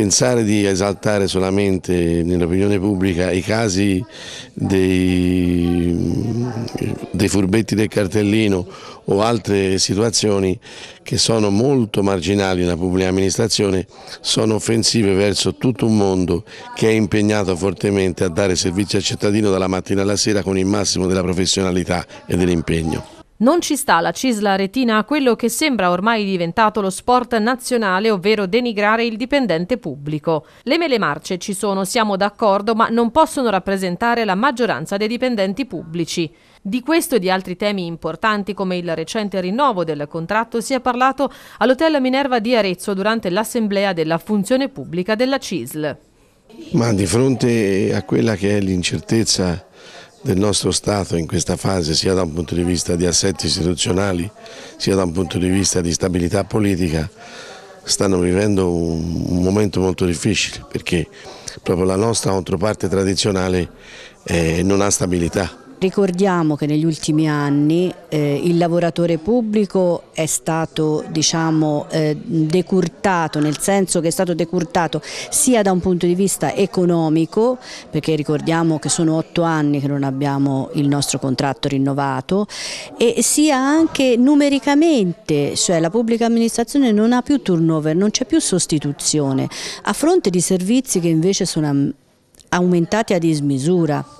pensare di esaltare solamente nell'opinione pubblica i casi dei, dei, furbetti del cartellino o altre situazioni che sono molto marginali nella pubblica amministrazione sono offensive verso tutto un mondo che è impegnato fortemente a dare servizio al cittadino dalla mattina alla sera con il massimo della professionalità e dell'impegno. Non ci sta la Cisla Retina a quello che sembra ormai diventato lo sport nazionale, ovvero denigrare il dipendente pubblico. Le mele marce ci sono, siamo d'accordo, ma non possono rappresentare la maggioranza dei dipendenti pubblici. Di questo e di altri temi importanti come il recente rinnovo del contratto si è parlato all'Hotel Minerva di Arezzo durante l'assemblea della funzione pubblica della Cisl. Ma di fronte a quella che è l'incertezza del nostro Stato in questa fase sia da un punto di vista di assetti istituzionali sia da un punto di vista di stabilità politica stanno vivendo un, momento molto difficile perché proprio la nostra controparte tradizionale eh, non ha stabilità. Ricordiamo che negli ultimi anni eh, il lavoratore pubblico è stato diciamo, eh, decurtato, nel senso che è stato decurtato sia da un punto di vista economico, perché ricordiamo che sono otto anni che non abbiamo il nostro contratto rinnovato, e sia anche numericamente, cioè la pubblica amministrazione non ha più turnover, non c'è più sostituzione, a fronte di servizi che invece sono aumentati a dismisura.